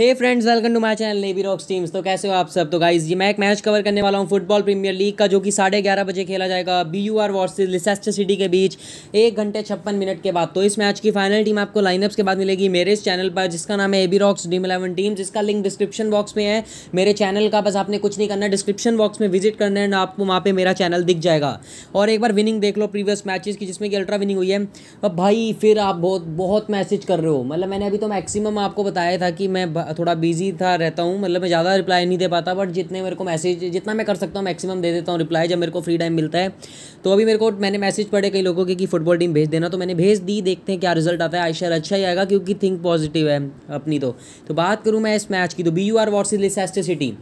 hey friends welcome to my channel Navy Rocks Teams तो कैसे हो आप सब तो गाइज ये मैं एक मैच कवर करने वाला हूँ फुटबॉल प्रीमियर लीग का जो कि साढ़े ग्यारह बजे खेला जाएगा B U R versus Leicester City के बीच एक घंटे छप्पन मिनट के बाद तो इस मैच की फाइनल टीम आपको लाइनअप्स के बाद मिलेगी मेरे इस चैनल पर जिसका नाम है A B Rocks Dream Eleven team जिसका लिंक डिस्क्रिप्शन बॉक्स में है मेरे चैनल का बस आपने कुछ नहीं करना डिस्क्रिप्शन बॉक्स में विजिट करना है आपको वहाँ पर मेरा चैनल दिख जाएगा और एक बार विनिंग देख लो प्रीवियस मैचेज की जिसमें कि अल्ट्रा विनिंग हुई है अब भाई फिर आप बहुत बहुत मैसेज कर रहे हो मतलब मैंने अभी तो मैक्सिमम आपको बताया था कि मैं थोड़ा बिजी था रहता हूँ मतलब मैं ज़्यादा रिप्लाई नहीं दे पाता बट जितने मेरे को मैसेज जितना मैं कर सकता हूँ मैक्सिमम दे देता हूँ रिप्लाई जब मेरे को फ्री टाइम मिलता है तो अभी मेरे को मैंने मैसेज पढ़े कई लोगों के कि फुटबॉल टीम भेज देना तो मैंने भेज दी देखते हैं क्या रिजल्ट आता है आई अच्छा ही आएगा क्योंकि थिंक पॉजिटिव है अपनी तो तो बात करूँ मैं इस मैच की तो B U R is Leicester City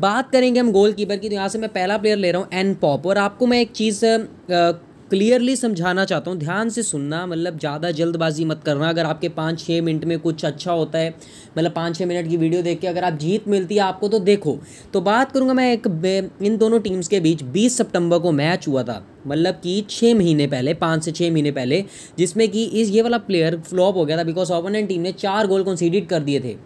बात करेंगे हम गोल कीपर की तो यहाँ से मैं पहला प्लेयर ले रहा हूँ एन पॉप और आपको मैं एक चीज़ क्लियरली समझाना चाहता हूँ ध्यान से सुनना मतलब ज़्यादा जल्दबाजी मत करना अगर आपके पाँच छः मिनट में कुछ अच्छा होता है मतलब पाँच छः मिनट की वीडियो देख के अगर आप जीत मिलती है आपको तो देखो तो बात करूँगा मैं एक इन दोनों टीम्स के बीच बीस सितंबर को मैच हुआ था मतलब कि छः महीने पहले पाँच से छः महीने पहले जिसमें कि इस ये वाला प्लेयर फ्लॉप हो गया था बिकॉज ओपोनेंट टीम ने चार गोल कॉन्सीडिट कर दिए थे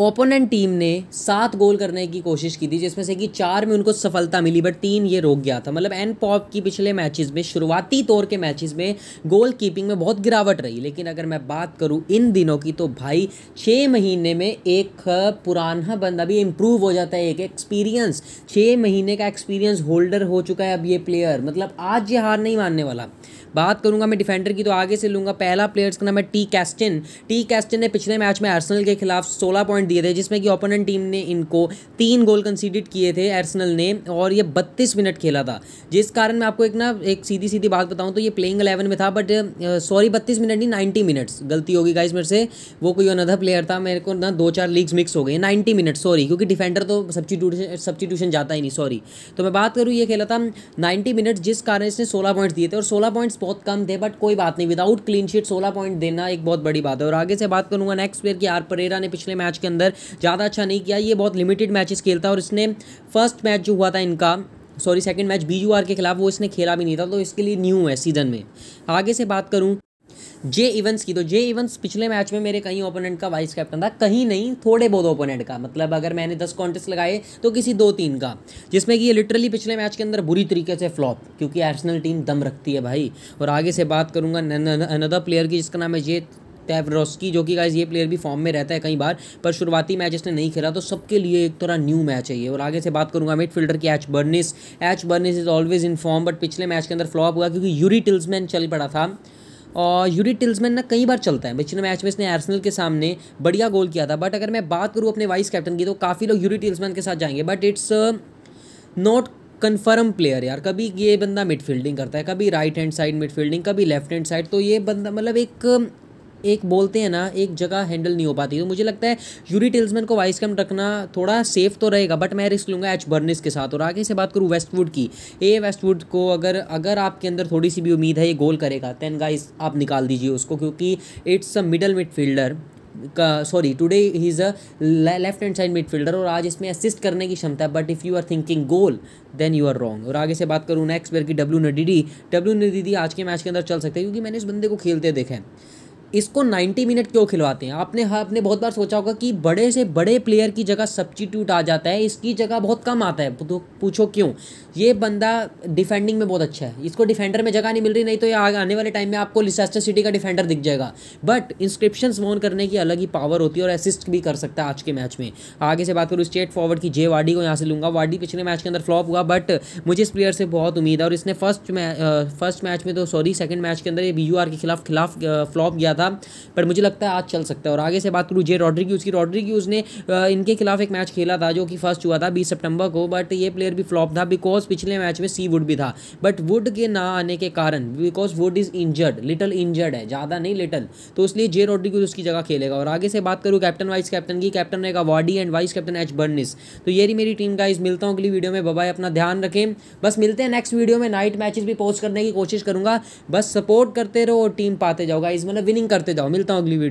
ओपोनेंट टीम ने सात गोल करने की कोशिश की थी जिसमें से कि चार में उनको सफलता मिली बट तीन ये रोक गया था मतलब एन पॉप की पिछले मैचेस में शुरुआती तौर के मैचेस में गोल कीपिंग में बहुत गिरावट रही लेकिन अगर मैं बात करूँ इन दिनों की तो भाई छः महीने में एक पुराना बंदा भी इम्प्रूव हो जाता है एक एक्सपीरियंस छः महीने का एक्सपीरियंस होल्डर हो चुका है अब ये प्लेयर मतलब आज ये हार नहीं मानने वाला बात करूंगा मैं डिफेंडर की तो आगे से लूंगा पहला प्लेयर्स का नाम है टी कैस्टिन टी कैस्टिन ने पिछले मैच में अर्सनल के खिलाफ सोलह पॉइंट पॉइंट दिए थे जिसमें कि ओपोनेंट टीम ने इनको तीन गोल कंसीडेड किए थे एर्सनल ने और ये बत्तीस मिनट खेला था जिस कारण मैं आपको एक ना एक सीधी सीधी बात बताऊँ तो ये प्लेइंग अलेवन में था बट सॉरी बत्तीस मिनट नहीं नाइन्टी मिनट्स गलती होगी गाइज मेरे से वो कोई अनदर प्लेयर था मेरे को ना दो चार लीग्स मिक्स हो गए नाइन्टी मिनट सॉरी क्योंकि डिफेंडर तो सब्सिट्यूशन सब्सिट्यूशन जाता ही नहीं सॉरी तो मैं बात करूँ ये खेला था नाइन्टी मिनट्स जिस कारण इसने सोलह पॉइंट्स दिए थे और सोलह पॉइंट्स बहुत कम थे बट कोई बात नहीं विदाउट क्लीन शीट सोलह पॉइंट देना एक बहुत बड़ी बात है और आगे से बात करूंगा नेक्स्ट प्लेयर की आर परेरा ने पिछले मैच के अंदर ज़्यादा अच्छा नहीं किया ये बहुत लिमिटेड मैचेस खेलता और इसने फर्स्ट मैच जो हुआ था इनका सॉरी सेकंड मैच बी के खिलाफ वो इसने खेला भी नहीं था तो इसके लिए न्यू है सीज़न में आगे से बात करूँ जे इवेंट्स की तो जे इवेंट्स पिछले मैच में मेरे कहीं ओपोनेंट का वाइस कैप्टन था कहीं नहीं थोड़े बहुत ओपोनेंट का मतलब अगर मैंने दस कॉन्टेस्ट लगाए तो किसी दो तीन का जिसमें कि ये लिटरली पिछले मैच के अंदर बुरी तरीके से फ्लॉप क्योंकि आर्सनल टीम दम रखती है भाई और आगे से बात करूंगा अनदर प्लेयर की जिसका नाम है जे टेवरोस्की जो कि गाइज ये प्लेयर भी फॉर्म में रहता है कई बार पर शुरुआती मैच इसने नहीं खेला तो सबके लिए एक थोड़ा न्यू मैच है ये और आगे से बात करूंगा फील्डर की H Barnes H Barnes is always in form but पिछले मैच के अंदर फ्लॉप हुआ क्योंकि यूरी टिल्समैन चल पड़ा था और यूरी टिल्समैन ना कई बार चलता है पिछले मैच में इसने एर्सनल के सामने बढ़िया गोल किया था बट अगर मैं बात करूँ अपने वाइस कैप्टन की तो काफ़ी लोग यूरी टिल्समैन के साथ जाएंगे but it's not confirm player यार कभी ये बंदा मिडफील्डिंग करता है कभी राइट हैंड साइड मिडफील्डिंग कभी लेफ्ट हैंड साइड तो ये बंदा मतलब एक एक बोलते हैं ना एक जगह हैंडल नहीं हो पाती तो मुझे लगता है यूरी टेल्समैन को वाइस कैम रखना थोड़ा सेफ तो रहेगा बट मैं रिस्क लूँगा एच बर्निस के साथ और आगे से बात करूँ वेस्टवुड की ए वेस्टवुड को अगर अगर आपके अंदर थोड़ी सी भी उम्मीद है ये गोल करेगा तेन गाइस आप निकाल दीजिए उसको क्योंकि इट्स अ मिडल मिडफील्डर का sorry today he is a left hand side midfielder और आज इसमें असिस्ट करने की क्षमता है but if you are thinking goal then you are wrong और आगे से बात करूँ नेक्स्ट प्लेयर की डब्ल्यू नडीडी डब्ल्यू नडीडी आज के मैच के अंदर चल सकते हैं क्योंकि मैंने इस बंदे को खेलते देखा है इसको 90 मिनट क्यों खिलवाते हैं आपने हाँ, आपने बहुत बार सोचा होगा कि बड़े से बड़े प्लेयर की जगह सब्सटीट्यूट आ जाता है इसकी जगह बहुत कम आता है तो पूछो क्यों ये बंदा डिफेंडिंग में बहुत अच्छा है इसको डिफेंडर में जगह नहीं मिल रही नहीं तो ये आने वाले टाइम में आपको लिसेस्टर सिटी का डिफेंडर दिख जाएगा बट इंस्क्रिप्शन वॉन करने की अलग ही पावर होती है और असिस्ट भी कर सकता है आज के मैच में आगे से बात करूँ स्ट्रेट फॉरवर्ड की जे वाडी को यहाँ से लूँगा वाडी पिछले मैच के अंदर फ्लॉप हुआ बट मुझे इस प्लेयर से बहुत उम्मीद है और इसने फर्स्ट फर्स्ट मैच में तो सॉरी सेकंड मैच के अंदर ये बी के खिलाफ खिलाफ फ्लॉप गया था था पर मुझे लगता है आज चल सकता है और आगे से बात करूँ जे रॉड्री की उसकी रॉड्री की उसने इनके खिलाफ एक मैच खेला था जो कि फर्स्ट हुआ था बीस सितंबर को बट ये प्लेयर भी फ्लॉप था बिकॉज पिछले मैच में सी वुड भी था बट वुड के ना आने के कारण because Wood is injured little injured है ज़्यादा नहीं लिटल तो इसलिए जे रॉड्रिक्यूज उसकी जगह खेलेगा और आगे से बात करूँ कैप्टन वाइस कैप्टन की कैप्टन रहेगा Vardy and vice captain H Barnes तो ये मेरी टीम का मिलता हूँ अगली वीडियो में बबाई अपना ध्यान रखें बस मिलते हैं नेक्स्ट वीडियो में नाइट मैचेस भी पोस्ट करने की कोशिश करूंगा बस सपोर्ट करते रहो और टीम पाते जाओ इस मतलब विनिंग करते जाओ मिलता हूँ अगली वीडियो